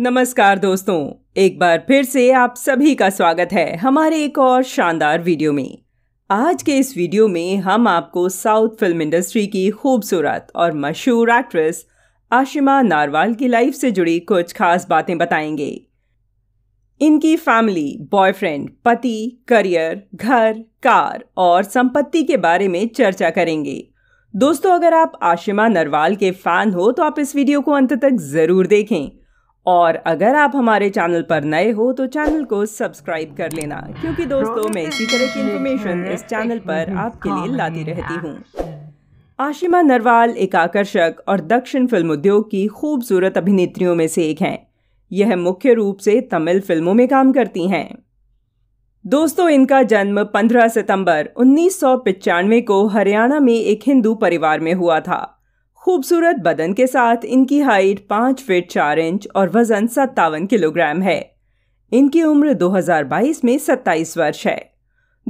नमस्कार दोस्तों एक बार फिर से आप सभी का स्वागत है हमारे एक और शानदार वीडियो में आज के इस वीडियो में हम आपको साउथ फिल्म इंडस्ट्री की खूबसूरत और मशहूर एक्ट्रेस आशिमा नारवाल की लाइफ से जुड़ी कुछ खास बातें बताएंगे इनकी फैमिली बॉयफ्रेंड पति करियर घर कार और संपत्ति के बारे में चर्चा करेंगे दोस्तों अगर आप आशिमा नरवाल के फैन हो तो आप इस वीडियो को अंत तक ज़रूर देखें और अगर आप हमारे चैनल पर नए हो तो चैनल को सब्सक्राइब कर लेना क्योंकि दोस्तों मैं इसी तरह की इन्फॉर्मेशन इस चैनल पर आपके लिए लाती रहती हूँ आशिमा नरवाल एक आकर्षक और दक्षिण फिल्म उद्योग की खूबसूरत अभिनेत्रियों में से एक हैं यह मुख्य रूप से तमिल फिल्मों में काम करती हैं दोस्तों इनका जन्म 15 सितंबर उन्नीस को हरियाणा में एक हिंदू परिवार में हुआ था खूबसूरत बदन के साथ इनकी हाइट पाँच फीट चार इंच और वज़न सत्तावन किलोग्राम है इनकी उम्र 2022 में 27 वर्ष है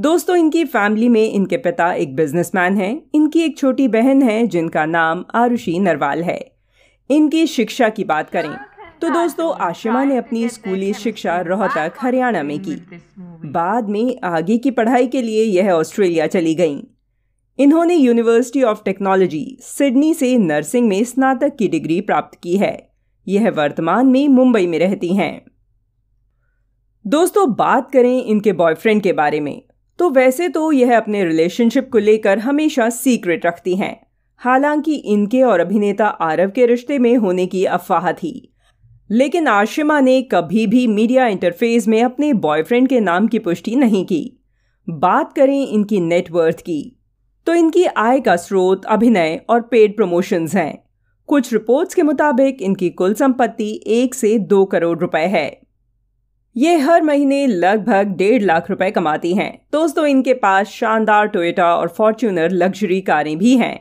दोस्तों इनकी फैमिली में इनके पिता एक बिजनेसमैन हैं इनकी एक छोटी बहन है जिनका नाम आरुषि नरवाल है इनकी शिक्षा की बात करें तो दोस्तों आशिमा ने अपनी स्कूली शिक्षा रोहतक हरियाणा में की बाद में आगे की पढ़ाई के लिए यह ऑस्ट्रेलिया चली गईं इन्होंने यूनिवर्सिटी ऑफ टेक्नोलॉजी सिडनी से नर्सिंग में स्नातक की डिग्री प्राप्त की है यह वर्तमान में मुंबई में रहती हैं दोस्तों बात करें इनके बॉयफ्रेंड के बारे में तो वैसे तो यह अपने रिलेशनशिप को लेकर हमेशा सीक्रेट रखती हैं हालांकि इनके और अभिनेता आरव के रिश्ते में होने की अफवाह थी लेकिन आशिमा ने कभी भी मीडिया इंटरफेस में अपने बॉयफ्रेंड के नाम की पुष्टि नहीं की बात करें इनकी नेटवर्थ की तो इनकी आय का स्रोत अभिनय और पेड प्रमोशंस हैं कुछ रिपोर्ट्स के मुताबिक इनकी कुल संपत्ति एक से दो करोड़ रुपए है ये हर महीने लगभग डेढ़ लाख रुपए कमाती हैं दोस्तों इनके पास शानदार टोयोटा और फॉर्च्यूनर लग्जरी कारें भी हैं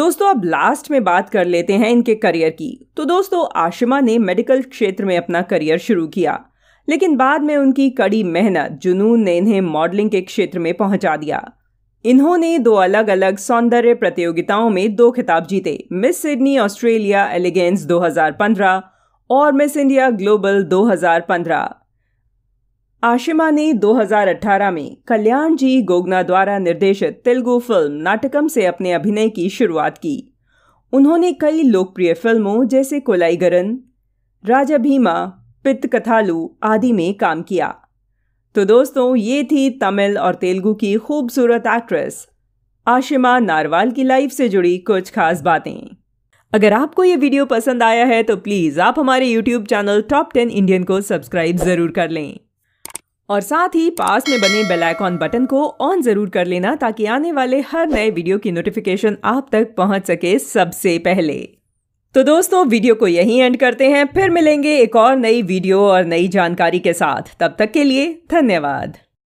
दोस्तों अब लास्ट में बात कर लेते हैं इनके करियर की तो दोस्तों आशिमा ने मेडिकल क्षेत्र में अपना करियर शुरू किया लेकिन बाद में उनकी कड़ी मेहनत जुनून ने इन्हें मॉडलिंग के क्षेत्र में पहुंचा दिया इन्होंने दो अलग अलग सौंदर्य प्रतियोगिताओं में दो खिताब जीते मिस सिडनी ऑस्ट्रेलिया एलिगेंस 2015 और मिस इंडिया ग्लोबल 2015 आशिमा ने 2018 में कल्याण जी गोगना द्वारा निर्देशित तेलुगु फिल्म नाटकम से अपने अभिनय की शुरुआत की उन्होंने कई लोकप्रिय फिल्मों जैसे कोलाईगरन राजा भीमा पित्त कथालू आदि में काम किया तो दोस्तों ये थी तमिल और तेलुगु की खूबसूरत एक्ट्रेस आशिमा नारवाल की लाइफ से जुड़ी कुछ खास बातें अगर आपको ये वीडियो पसंद आया है तो प्लीज़ आप हमारे YouTube channel top ten Indian को सब्सक्राइब ज़रूर कर लें और साथ ही पास में बने बेल आइकॉन बटन को ऑन ज़रूर कर लेना ताकि आने वाले हर नए वीडियो की नोटिफिकेशन आप तक पहुंच सके सबसे पहले तो दोस्तों वीडियो को यहीं एंड करते हैं फिर मिलेंगे एक और नई वीडियो और नई जानकारी के साथ तब तक के लिए धन्यवाद